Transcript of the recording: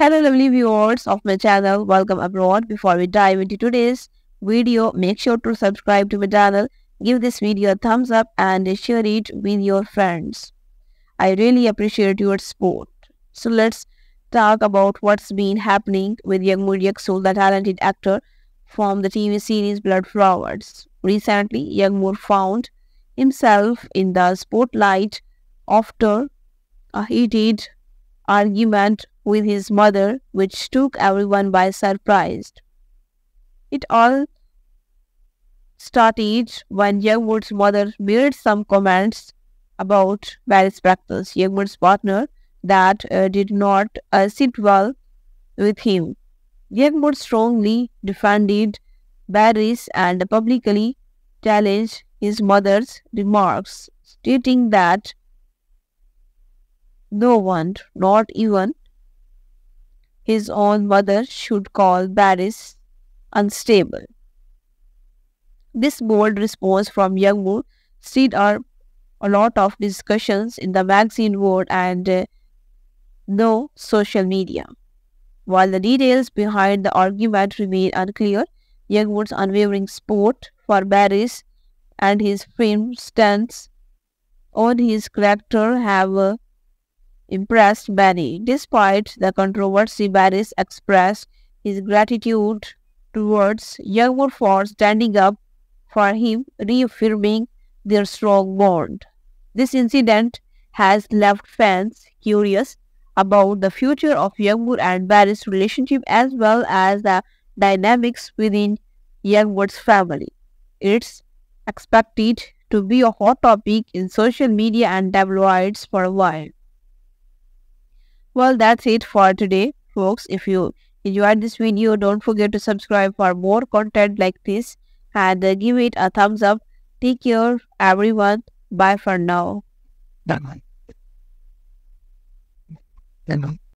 Hello lovely viewers of my channel, welcome abroad. Before we dive into today's video, make sure to subscribe to my channel, give this video a thumbs up and share it with your friends. I really appreciate your support. So let's talk about what's been happening with Yagmur Yaksul, the talented actor from the TV series Blood Flowers. Recently, Yagmur found himself in the spotlight after a heated argument with his mother, which took everyone by surprise. It all started when Youngwood's mother made some comments about Barry's practice. Youngwood's partner that uh, did not uh, sit well with him. Youngwood strongly defended Barry's and publicly challenged his mother's remarks, stating that no one, not even his own mother should call Barris unstable. This bold response from Youngwood stirred up a lot of discussions in the magazine world and uh, no social media. While the details behind the argument remain unclear, Youngwood's unwavering support for Barris and his firm stance on his character have uh, impressed Barry. Despite the controversy, Barry expressed his gratitude towards Youngwood for standing up for him, reaffirming their strong bond. This incident has left fans curious about the future of Youngwood and Barry's relationship as well as the dynamics within Youngwood's family. It's expected to be a hot topic in social media and tabloids for a while. Well, that's it for today, folks. If you enjoyed this video, don't forget to subscribe for more content like this and uh, give it a thumbs up. Take care, everyone. Bye for now. Bye. Bye. Bye.